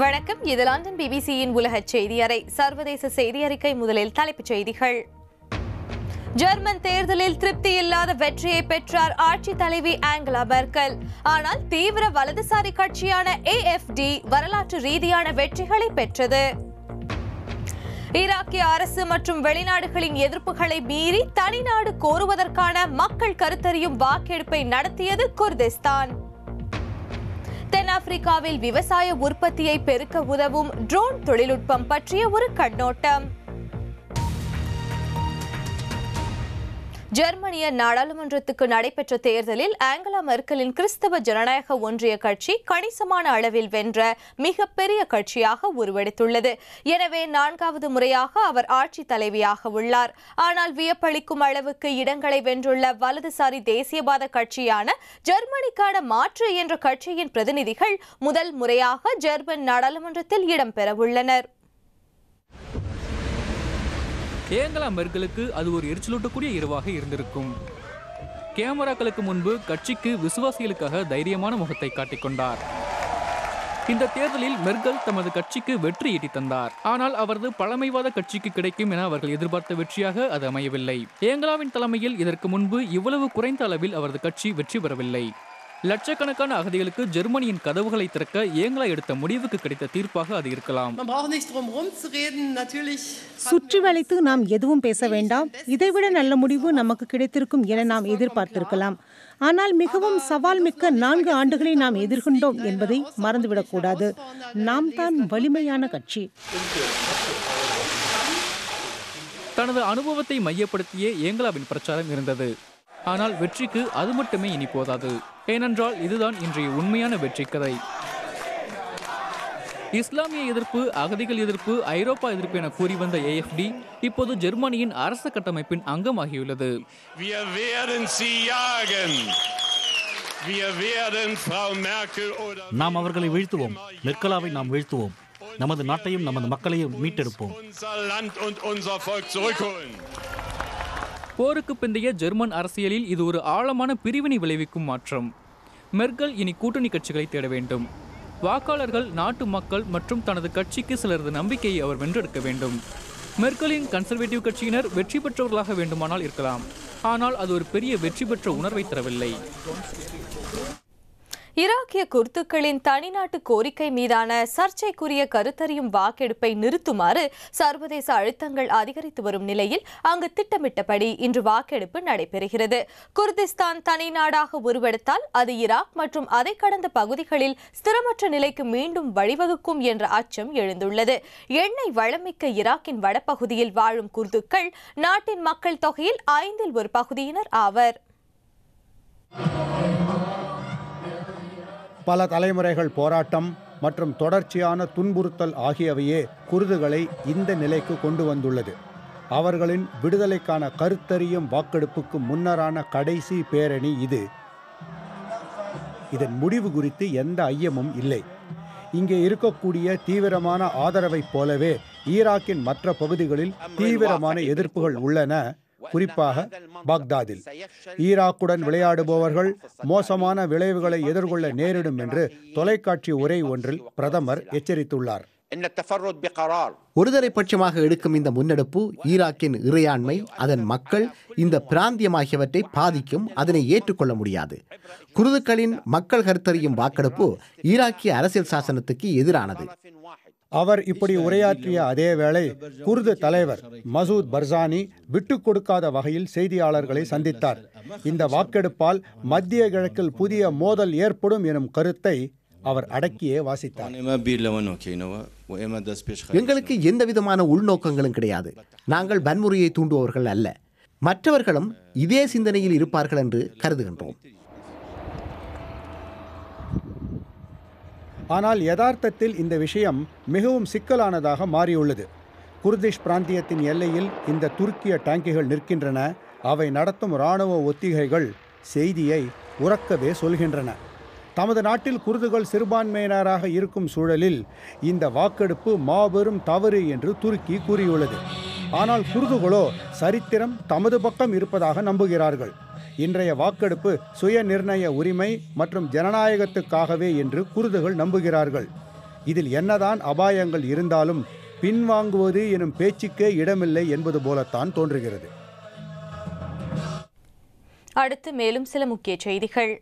வணக்கம் இது லண்டன் பிபிசியின் உலக செய்தி அறை சர்வதேச செய்தி அறிக்கை முதலில் தலைப்புச் செய்திகள் ஜெர்மன் தேர்தலில் திருப்தி இல்லாத வெற்றியை பெற்றார் ஆட்சி தலைவி ஆங்கலா மெர்க்கல் ஆனால் தீவிர வலதுசாரி கட்சியான ஏஎஃப்டி வரலாற்று ரீதியான வெற்றிகளை பெற்றது ஈராக்கிய அரசு மற்றும் வெளிநாடுகளின் எதிர்ப்புகளை மீறி தனிநாடு கோருவதற்கான மக்கள் கருத்தறியும் வாக்கெடுப்பை நடத்தியது குர்திஸ்தான் தென்னாப்பிரிக்காவில் விவசாய உற்பத்தியை பெருக்க உதவும் ட்ரோன் தொழில்நுட்பம் பற்றிய ஒரு கண்ணோட்டம் ஜெர்மனிய நாடாளுமன்றத்துக்கு நடைபெற்ற தேர்தலில் ஆங்கலா மெர்க்கலின் கிறிஸ்தவ ஜனநாயக ஒன்றிய கட்சி கணிசமான அளவில் வென்ற மிகப்பெரிய கட்சியாக உருவெடுத்துள்ளது எனவே நான்காவது முறையாக அவர் ஆட்சி தலைவியாக உள்ளார் ஆனால் வியப்பளிக்கும் அளவுக்கு இடங்களை வென்றுள்ள வலதுசாரி தேசியவாத கட்சியான ஜெர்மனிக்கான மாற்று என்ற கட்சியின் பிரதிநிதிகள் முதல் முறையாக ஜெர்மன் நாடாளுமன்றத்தில் இடம்பெறவுள்ளனர் ஏங்கலா மெர்கலுக்கு அது ஒரு எரிச்சலூட்டக்கூடிய இரவாக இருந்திருக்கும் கேமராக்களுக்கு முன்பு கட்சிக்கு விசுவாசிகளுக்காக தைரியமான முகத்தை காட்டிக்கொண்டார் இந்த தேர்தலில் மெர்கல் தமது கட்சிக்கு வெற்றி ஈட்டி தந்தார் ஆனால் அவரது பழமைவாத கட்சிக்கு கிடைக்கும் என அவர்கள் எதிர்பார்த்த வெற்றியாக அது அமையவில்லை ஏங்கலாவின் தலைமையில் இதற்கு முன்பு இவ்வளவு குறைந்த அளவில் அவரது கட்சி வெற்றி பெறவில்லை லட்சக்கணக்கான அகதிகளுக்கு ஜெர்மனியின் கதவுகளை திறக்க ஏங்களா எடுத்த முடிவுக்கு கிடைத்த தீர்ப்பாக அது இருக்கலாம் சுற்றி வளைத்து நாம் எதுவும் பேச வேண்டாம் இதைவிட நல்ல முடிவு நமக்கு கிடைத்திருக்கும் என நாம் எதிர்பார்த்திருக்கலாம் ஆனால் மிகவும் சவால் மிக்க நான்கு ஆண்டுகளை நாம் எதிர்கொண்டோம் என்பதை மறந்துவிடக்கூடாது நாம் தான் வலிமையான கட்சி தனது அனுபவத்தை மையப்படுத்தியே ஏங்கலாவின் பிரச்சாரம் இருந்தது ஆனால் வெற்றிக்கு அது மட்டுமே இனி போதாது ஏனென்றால் இதுதான் இன்றைய உண்மையான வெற்றி கதை இஸ்லாமிய எதிர்ப்பு அகதிகள் எதிர்ப்பு ஐரோப்பா எதிர்ப்பு என கூறி வந்த ஏஎஃப்டி இப்போது ஜெர்மனியின் அரச கட்டமைப்பின் அங்கமாகியுள்ளது நாம் அவர்களை வீழ்த்துவோம் மெர்கலாவை நாம் வீழ்த்துவோம் நமது நாட்டையும் நமது மக்களையும் மீட்டெடுப்போம் போருக்கு பிந்தைய ஜெர்மன் அரசியலில் இது ஒரு ஆழமான பிரிவினை விளைவிக்கும் மாற்றம் மெர்கல் இனி கூட்டணி கட்சிகளை தேட வேண்டும் வாக்காளர்கள் நாட்டு மக்கள் மற்றும் தனது கட்சிக்கு சிலரது நம்பிக்கையை அவர் வென்றெடுக்க வேண்டும் மெர்கலின் கன்சர்வேட்டிவ் கட்சியினர் வெற்றி பெற்றவர்களாக வேண்டுமானால் இருக்கலாம் ஆனால் அது ஒரு பெரிய வெற்றி பெற்ற உணர்வை தரவில்லை ஈராக்கிய குர்துக்களின் தனிநாட்டு கோரிக்கை மீதான சர்ச்சைக்குரிய கருத்தறியும் வாக்கெடுப்பை நிறுத்துமாறு சர்வதேச அழுத்தங்கள் அதிகரித்து வரும் நிலையில் அங்கு திட்டமிட்டபடி இன்று வாக்கெடுப்பு நடைபெறுகிறது குர்திஸ்தான் தனி நாடாக உருவெடுத்தால் அது ஈராக் மற்றும் அதை கடந்த பகுதிகளில் ஸ்திரமற்ற நிலைக்கு மீண்டும் வழிவகுக்கும் என்ற அச்சம் எழுந்துள்ளது எண்ணெய் வளமிக்க ஈராக்கின் வடபகுதியில் வாழும் குர்துக்கள் நாட்டின் மக்கள் தொகையில் ஐந்தில் ஒரு பகுதியினர் ஆவர் பல தலைமுறைகள் போராட்டம் மற்றும் தொடர்ச்சியான துன்புறுத்தல் ஆகியவையே குருதுகளை இந்த நிலைக்கு கொண்டு வந்துள்ளது அவர்களின் விடுதலைக்கான கருத்தறியும் வாக்கெடுப்புக்கு முன்னரான கடைசி பேரணி இது இதன் முடிவு குறித்து எந்த ஐயமும் இல்லை இங்கே இருக்கக்கூடிய தீவிரமான ஆதரவைப் போலவே ஈராக்கின் மற்ற பகுதிகளில் தீவிரமான எதிர்ப்புகள் உள்ளன குறிப்பாக பாக்தாதில் ஈராக்குடன் விளையாடுபவர்கள் மோசமான விளைவுகளை எதிர்கொள்ள நேரிடும் என்று தொலைக்காட்சி உரை ஒன்றில் பிரதமர் எச்சரித்துள்ளார் ஒருதரை பட்சமாக எடுக்கும் இந்த முன்னெடுப்பு ஈராக்கின் இறையாண்மை அதன் மக்கள் இந்த பிராந்தியம் ஆகியவற்றை பாதிக்கும் அதனை ஏற்றுக்கொள்ள முடியாது குருதுக்களின் மக்கள் கருத்தறியும் வாக்கெடுப்பு ஈராக்கிய அரசியல் சாசனத்துக்கு எதிரானது அவர் இப்படி உரையாற்றிய அதே வேளை குர்து தலைவர் மசூத் பர்சானி விட்டுக் கொடுக்காத வகையில் செய்தியாளர்களை சந்தித்தார் இந்த வாக்கெடுப்பால் மத்திய கிழக்கில் புதிய மோதல் ஏற்படும் எனும் கருத்தை அவர் அடக்கியே வாசித்தார் எங்களுக்கு எந்த விதமான உள்நோக்கங்களும் கிடையாது நாங்கள் வன்முறையை தூண்டுபவர்கள் அல்ல மற்றவர்களும் இதே சிந்தனையில் இருப்பார்கள் என்று கருதுகின்றோம் ஆனால் யதார்த்தத்தில் இந்த விஷயம் மிகவும் சிக்கலானதாக மாறியுள்ளது குர்திஷ் பிராந்தியத்தின் எல்லையில் இந்த துருக்கிய டேங்கிகள் நிற்கின்றன அவை நடத்தும் இராணுவ ஒத்திகைகள் செய்தியை உறக்கவே சொல்கின்றன தமது நாட்டில் குருதுகள் சிறுபான்மையினராக இருக்கும் சூழலில் இந்த வாக்கெடுப்பு மாபெரும் தவறு என்று துருக்கி கூறியுள்ளது ஆனால் குருதுகளோ சரித்திரம் தமது பக்கம் இருப்பதாக நம்புகிறார்கள் இன்றைய வாக்கெடுப்பு சுய நிர்ணய உரிமை மற்றும் ஜனநாயகத்துக்காகவே என்று குருதுகள் நம்புகிறார்கள் இதில் என்னதான் அபாயங்கள் இருந்தாலும் பின்வாங்குவது எனும் பேச்சுக்கே இடமில்லை என்பது போலத்தான் தோன்றுகிறது அடுத்து மேலும் சில முக்கிய செய்திகள்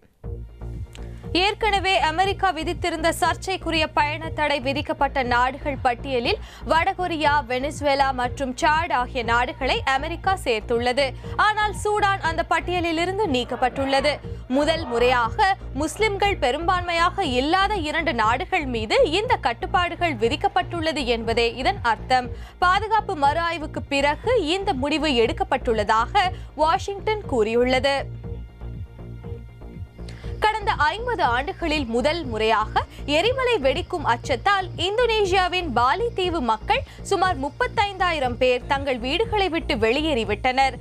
ஏற்கனவே அமெரிக்கா விதித்திருந்த சர்ச்சைக்குரிய பயண தடை விதிக்கப்பட்ட நாடுகள் பட்டியலில் வடகொரியா வெனிசுவேலா மற்றும் சாட் ஆகிய நாடுகளை அமெரிக்கா சேர்த்துள்ளது ஆனால் சூடான் அந்த பட்டியலிலிருந்து நீக்கப்பட்டுள்ளது முதல் முறையாக முஸ்லிம்கள் பெரும்பான்மையாக இல்லாத இரண்டு நாடுகள் மீது இந்த கட்டுப்பாடுகள் விதிக்கப்பட்டுள்ளது என்பதே இதன் அர்த்தம் பாதுகாப்பு மறு ஆய்வுக்கு பிறகு இந்த முடிவு எடுக்கப்பட்டுள்ளதாக வாஷிங்டன் கூறியுள்ளது கடந்த ஐம்பது ஆண்டுகளில் முதல் முறையாக எரிமலை வெடிக்கும் அச்சத்தால் இந்தோனேஷியாவின் பாலி தீவு மக்கள் சுமார் முப்பத்தைந்தாயிரம் பேர் தங்கள் வீடுகளை விட்டு வெளியேறிவிட்டனர்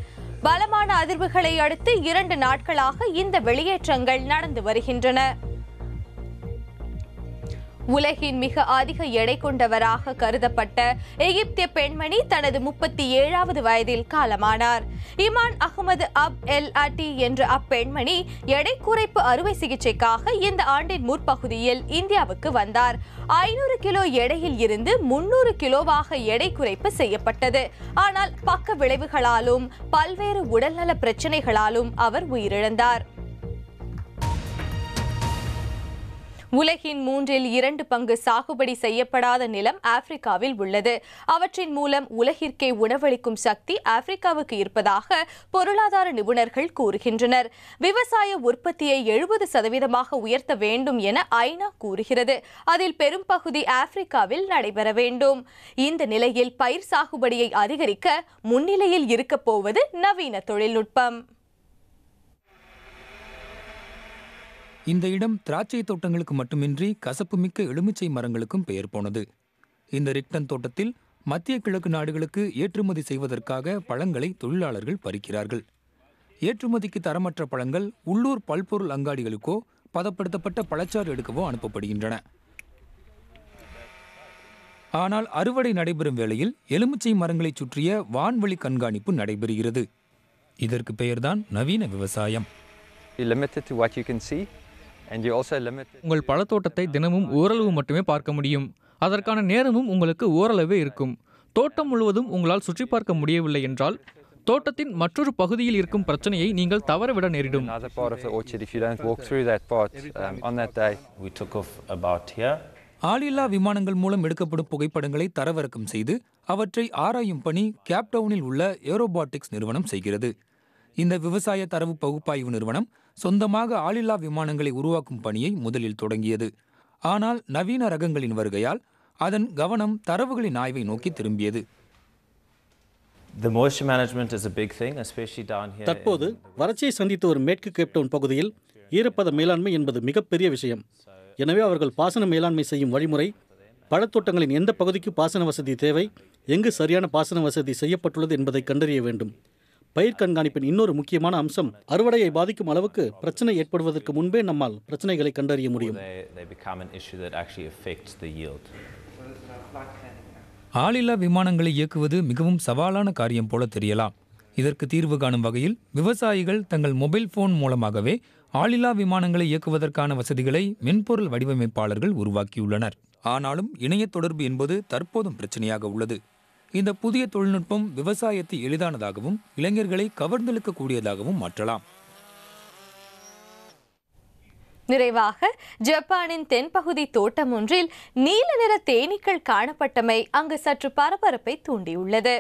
பலமான அதிர்வுகளை அடுத்து இரண்டு நாட்களாக இந்த வெளியேற்றங்கள் நடந்து வருகின்றன உலகின் மிக அதிக எடை கொண்டவராக கருதப்பட்ட எகிப்திய பெண்மணி தனது முப்பத்தி ஏழாவது வயதில் காலமானார் இமான் அகமது அப் எல் அட்டி என்ற அப்பெண்மணி எடை குறைப்பு அறுவை சிகிச்சைக்காக இந்த ஆண்டின் முற்பகுதியில் இந்தியாவுக்கு வந்தார் ஐநூறு கிலோ எடையில் இருந்து முன்னூறு கிலோவாக எடை குறைப்பு செய்யப்பட்டது ஆனால் பக்க விளைவுகளாலும் பல்வேறு உடல்நல பிரச்சனைகளாலும் அவர் உயிரிழந்தார் உலகின் மூன்றில் இரண்டு பங்கு சாகுபடி செய்யப்படாத நிலம் ஆப்பிரிக்காவில் உள்ளது அவற்றின் மூலம் உலகிற்கே உணவளிக்கும் சக்தி ஆப்பிரிக்காவுக்கு இருப்பதாக பொருளாதார நிபுணர்கள் கூறுகின்றனர் விவசாய உற்பத்தியை எழுபது சதவீதமாக உயர்த்த வேண்டும் என ஐநா கூறுகிறது அதில் பெரும் பகுதி ஆப்பிரிக்காவில் நடைபெற வேண்டும் இந்த நிலையில் பயிர் சாகுபடியை அதிகரிக்க முன்னிலையில் இருக்கப்போவது நவீன தொழில்நுட்பம் இந்த இடம் திராட்சை தோட்டங்களுக்கு மட்டுமின்றி கசப்புமிக்க எலுமிச்சை மரங்களுக்கும் பெயர் போனது இந்த ரிக்டன் தோட்டத்தில் மத்திய கிழக்கு நாடுகளுக்கு ஏற்றுமதி செய்வதற்காக பழங்களை தொழிலாளர்கள் பறிக்கிறார்கள் ஏற்றுமதிக்கு தரமற்ற பழங்கள் உள்ளூர் பல்பொருள் அங்காடிகளுக்கோ பதப்படுத்தப்பட்ட பழச்சாறு எடுக்கவோ அனுப்பப்படுகின்றன ஆனால் அறுவடை நடைபெறும் வேளையில் எலுமிச்சை மரங்களைச் சுற்றிய வான்வழி கண்காணிப்பு நடைபெறுகிறது இதற்கு பெயர்தான் நவீன விவசாயம் limited to what you can see உங்கள் பழத்தோட்டத்தை தினமும் ஓரளவு மட்டுமே பார்க்க முடியும் அதற்கான நேரமும் உங்களுக்கு ஓரளவே இருக்கும் தோட்டம் முழுவதும் உங்களால் சுற்றி பார்க்க முடியவில்லை என்றால் தோட்டத்தின் மற்றொரு பகுதியில் இருக்கும் பிரச்சனையை நீங்கள் தவறவிட நேரிடும் um, ஆளில்லா விமானங்கள் மூலம் எடுக்கப்படும் புகைப்படங்களை தரவிறக்கம் செய்து அவற்றை ஆராயும் பணி கேப்டவுனில் உள்ள ஏரோபாட்டிக்ஸ் நிறுவனம் செய்கிறது இந்த விவசாய தரவு பகுப்பாய்வு நிறுவனம் சொந்தமாக ஆளில்லா விமானங்களை உருவாக்கும் பணியை முதலில் தொடங்கியது ஆனால் நவீன ரகங்களின் வருகையால் அதன் கவனம் தரவுகளின் ஆய்வை நோக்கி திரும்பியது தற்போது வறட்சியை சந்தித்த ஒரு மேற்கு கேப்டவுன் பகுதியில் ஈரப்பத மேலாண்மை என்பது மிகப்பெரிய விஷயம் எனவே அவர்கள் பாசன மேலாண்மை செய்யும் வழிமுறை பழத்தோட்டங்களின் எந்த பகுதிக்கு பாசன வசதி தேவை எங்கு சரியான பாசன வசதி செய்யப்பட்டுள்ளது என்பதை கண்டறிய வேண்டும் பயிர் கண்காணிப்பின் இன்னொரு முக்கியமான அம்சம் அறுவடையை பாதிக்கும் அளவுக்கு பிரச்சனை ஏற்படுவதற்கு முன்பே நம்மால் பிரச்சனைகளை கண்டறிய முடியும் ஆளில்லா விமானங்களை இயக்குவது மிகவும் சவாலான காரியம் போல தெரியலாம் இதற்கு தீர்வு காணும் வகையில் விவசாயிகள் தங்கள் மொபைல் போன் மூலமாகவே ஆளில்லா விமானங்களை இயக்குவதற்கான வசதிகளை மென்பொருள் வடிவமைப்பாளர்கள் உருவாக்கியுள்ளனர் ஆனாலும் இணைய தொடர்பு என்பது தற்போதும் பிரச்சனையாக உள்ளது இந்த புதிய தொழில்நுட்பம் விவசாயத்தை எளிதானதாகவும் இளைஞர்களை கவர்ந்தெழுக்கக்கூடியதாகவும் மாற்றலாம் நிறைவாக ஜப்பானின் தென்பகுதி தோட்டம் ஒன்றில் நீல நிற தேனீக்கள் காணப்பட்டமை அங்கு சற்று பரபரப்பை தூண்டியுள்ளது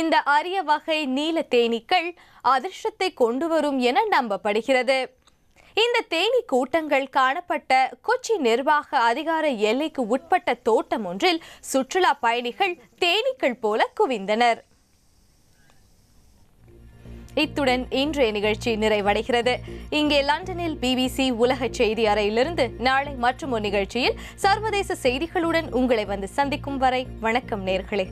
இந்த அரிய வகை நீல தேனீக்கள் அதிர்ஷ்டத்தை கொண்டு வரும் என நம்பப்படுகிறது இந்த தேனி கூட்டங்கள் காணப்பட்ட கொச்சி நிர்வாக அதிகார எல்லைக்கு உட்பட்ட தோட்டம் ஒன்றில் சுற்றுலா பயணிகள் தேனீக்கள் போல குவிந்தனர் இத்துடன் இன்றைய நிகழ்ச்சி நிறைவடைகிறது இங்கே லண்டனில் பிபிசி உலக செய்தி அறையிலிருந்து நாளை மற்றும் ஒரு நிகழ்ச்சியில் சர்வதேச செய்திகளுடன் உங்களை வந்து சந்திக்கும் வரை வணக்கம் நேர்களே